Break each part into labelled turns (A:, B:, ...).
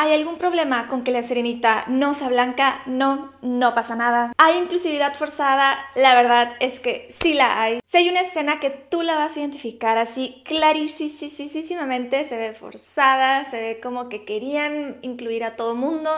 A: ¿Hay algún problema con que la serenita no sea blanca? No, no pasa nada. ¿Hay inclusividad forzada? La verdad es que sí la hay. Si hay una escena que tú la vas a identificar así clarísimamente, se ve forzada, se ve como que querían incluir a todo mundo,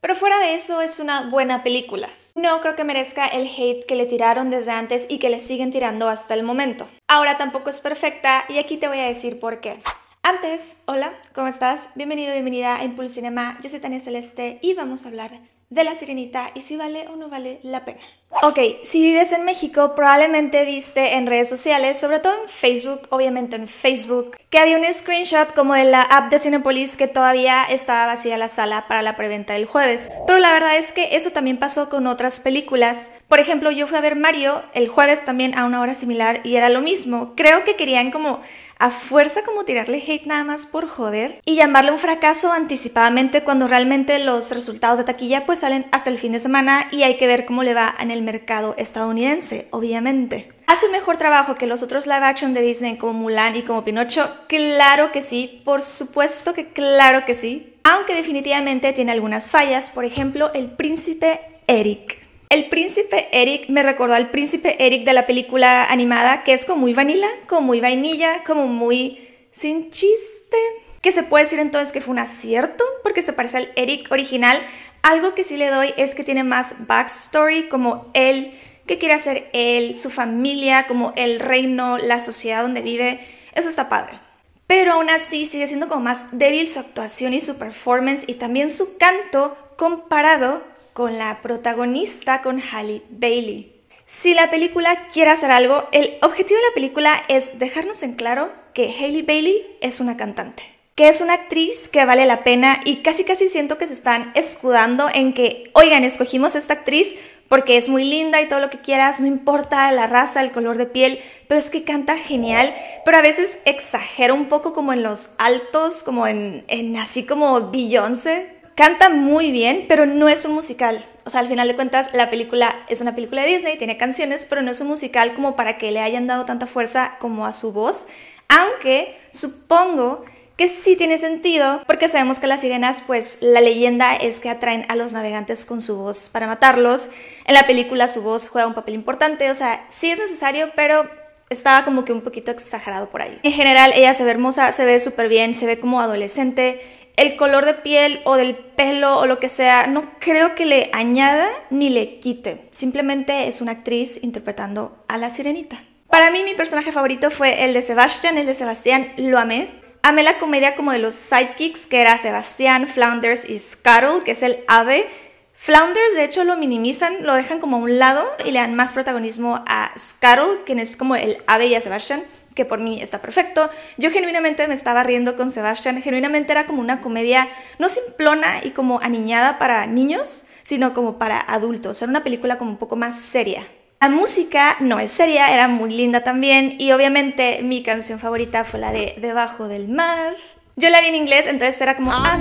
A: pero fuera de eso es una buena película. No creo que merezca el hate que le tiraron desde antes y que le siguen tirando hasta el momento. Ahora tampoco es perfecta y aquí te voy a decir por qué. Antes, hola, ¿cómo estás? Bienvenido, bienvenida a Impulse Cinema. Yo soy Tania Celeste y vamos a hablar de La Sirenita y si vale o no vale la pena. Ok, si vives en México, probablemente viste en redes sociales, sobre todo en Facebook, obviamente en Facebook, que había un screenshot como de la app de Cinepolis que todavía estaba vacía la sala para la preventa del jueves. Pero la verdad es que eso también pasó con otras películas. Por ejemplo, yo fui a ver Mario el jueves también a una hora similar y era lo mismo. Creo que querían como a fuerza como tirarle hate nada más por joder y llamarle un fracaso anticipadamente cuando realmente los resultados de taquilla pues salen hasta el fin de semana y hay que ver cómo le va en el mercado estadounidense, obviamente. ¿Hace un mejor trabajo que los otros live action de Disney como Mulan y como Pinocho? Claro que sí, por supuesto que claro que sí. Aunque definitivamente tiene algunas fallas, por ejemplo, el príncipe Eric. El príncipe Eric me recordó al príncipe Eric de la película animada, que es como muy vanilla, como muy vainilla, como muy sin chiste. Que se puede decir entonces que fue un acierto, porque se parece al Eric original. Algo que sí le doy es que tiene más backstory, como él, qué quiere hacer él, su familia, como el reino, la sociedad donde vive. Eso está padre. Pero aún así sigue siendo como más débil su actuación y su performance y también su canto comparado con la protagonista, con Halle Bailey. Si la película quiere hacer algo, el objetivo de la película es dejarnos en claro que Haley Bailey es una cantante, que es una actriz que vale la pena y casi casi siento que se están escudando en que, oigan, escogimos esta actriz porque es muy linda y todo lo que quieras, no importa la raza, el color de piel, pero es que canta genial, pero a veces exagera un poco como en los altos, como en, en así como Beyoncé, canta muy bien, pero no es un musical. O sea, al final de cuentas, la película es una película de Disney, tiene canciones, pero no es un musical como para que le hayan dado tanta fuerza como a su voz. Aunque supongo que sí tiene sentido, porque sabemos que las sirenas, pues la leyenda es que atraen a los navegantes con su voz para matarlos. En la película su voz juega un papel importante, o sea, sí es necesario, pero estaba como que un poquito exagerado por ahí. En general, ella se ve hermosa, se ve súper bien, se ve como adolescente, el color de piel o del pelo o lo que sea, no creo que le añada ni le quite. Simplemente es una actriz interpretando a la sirenita. Para mí mi personaje favorito fue el de Sebastian, el de Sebastián lo amé. Amé la comedia como de los sidekicks, que era Sebastián, Flounders y Scuttle, que es el ave. Flounders de hecho lo minimizan, lo dejan como a un lado y le dan más protagonismo a Scuttle, quien es como el ave y a Sebastian que por mí está perfecto. Yo genuinamente me estaba riendo con Sebastian, genuinamente era como una comedia no simplona y como aniñada para niños, sino como para adultos, era una película como un poco más seria. La música no es seria, era muy linda también y obviamente mi canción favorita fue la de Debajo del Mar. Yo la vi en inglés, entonces era como, ah, ah,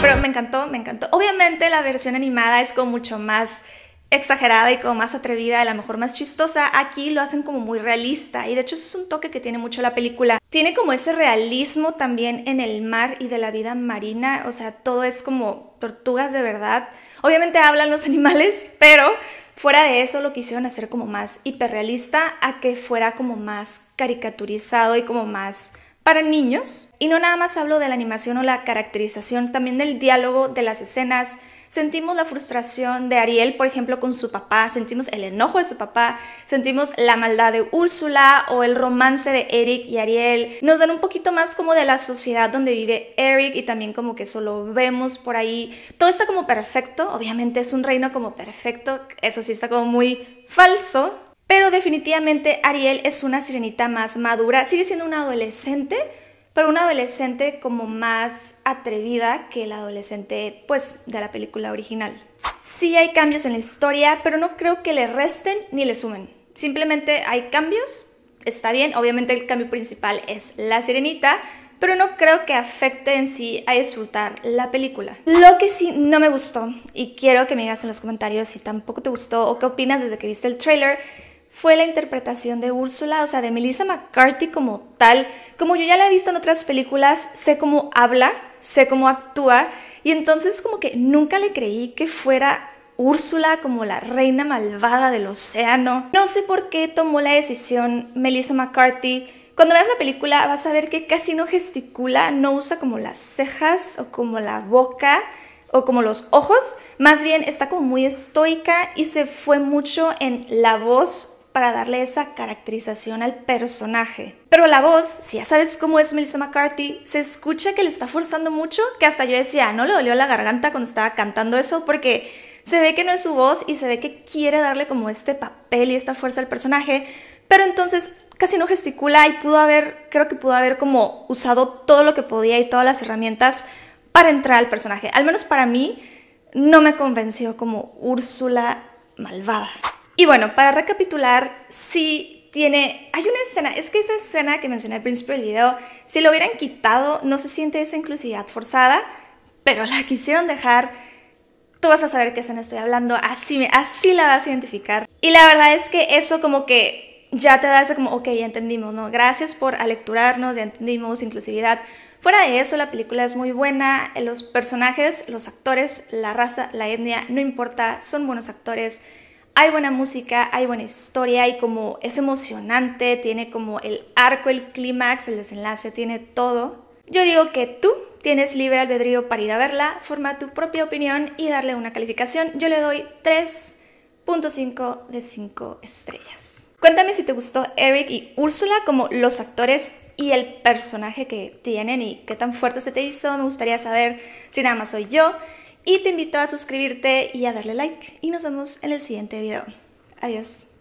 A: Pero me encantó, me encantó. Obviamente la versión animada es como mucho más exagerada y como más atrevida, a lo mejor más chistosa, aquí lo hacen como muy realista y de hecho es un toque que tiene mucho la película. Tiene como ese realismo también en el mar y de la vida marina, o sea, todo es como tortugas de verdad. Obviamente hablan los animales, pero fuera de eso lo quisieron hacer como más hiperrealista a que fuera como más caricaturizado y como más para niños. Y no nada más hablo de la animación o la caracterización, también del diálogo, de las escenas, Sentimos la frustración de Ariel, por ejemplo, con su papá, sentimos el enojo de su papá, sentimos la maldad de Úrsula o el romance de Eric y Ariel. Nos dan un poquito más como de la sociedad donde vive Eric y también como que eso lo vemos por ahí. Todo está como perfecto, obviamente es un reino como perfecto, eso sí está como muy falso, pero definitivamente Ariel es una sirenita más madura, sigue siendo una adolescente, pero una adolescente como más atrevida que la adolescente pues de la película original. Sí hay cambios en la historia, pero no creo que le resten ni le sumen. Simplemente hay cambios, está bien, obviamente el cambio principal es la sirenita, pero no creo que afecte en sí a disfrutar la película. Lo que sí no me gustó, y quiero que me digas en los comentarios si tampoco te gustó o qué opinas desde que viste el trailer, fue la interpretación de Úrsula, o sea, de Melissa McCarthy como tal. Como yo ya la he visto en otras películas, sé cómo habla, sé cómo actúa, y entonces como que nunca le creí que fuera Úrsula como la reina malvada del océano. No sé por qué tomó la decisión Melissa McCarthy. Cuando veas la película vas a ver que casi no gesticula, no usa como las cejas o como la boca o como los ojos, más bien está como muy estoica y se fue mucho en la voz para darle esa caracterización al personaje. Pero la voz, si ya sabes cómo es Melissa McCarthy, se escucha que le está forzando mucho, que hasta yo decía, no le dolió la garganta cuando estaba cantando eso porque se ve que no es su voz y se ve que quiere darle como este papel y esta fuerza al personaje, pero entonces casi no gesticula y pudo haber, creo que pudo haber como usado todo lo que podía y todas las herramientas para entrar al personaje. Al menos para mí no me convenció como Úrsula malvada. Y bueno, para recapitular, sí tiene, hay una escena, es que esa escena que mencioné al principio del video, si lo hubieran quitado, no se siente esa inclusividad forzada, pero la quisieron dejar. Tú vas a saber qué escena estoy hablando, así, así la vas a identificar. Y la verdad es que eso como que ya te da ese como, ok, ya entendimos, ¿no? Gracias por alecturarnos, ya entendimos inclusividad. Fuera de eso, la película es muy buena, los personajes, los actores, la raza, la etnia, no importa, son buenos actores hay buena música, hay buena historia, hay como es emocionante, tiene como el arco, el clímax, el desenlace, tiene todo. Yo digo que tú tienes libre albedrío para ir a verla, formar tu propia opinión y darle una calificación. Yo le doy 3.5 de 5 estrellas. Cuéntame si te gustó Eric y Úrsula como los actores y el personaje que tienen y qué tan fuerte se te hizo. Me gustaría saber si nada más soy yo. Y te invito a suscribirte y a darle like. Y nos vemos en el siguiente video. Adiós.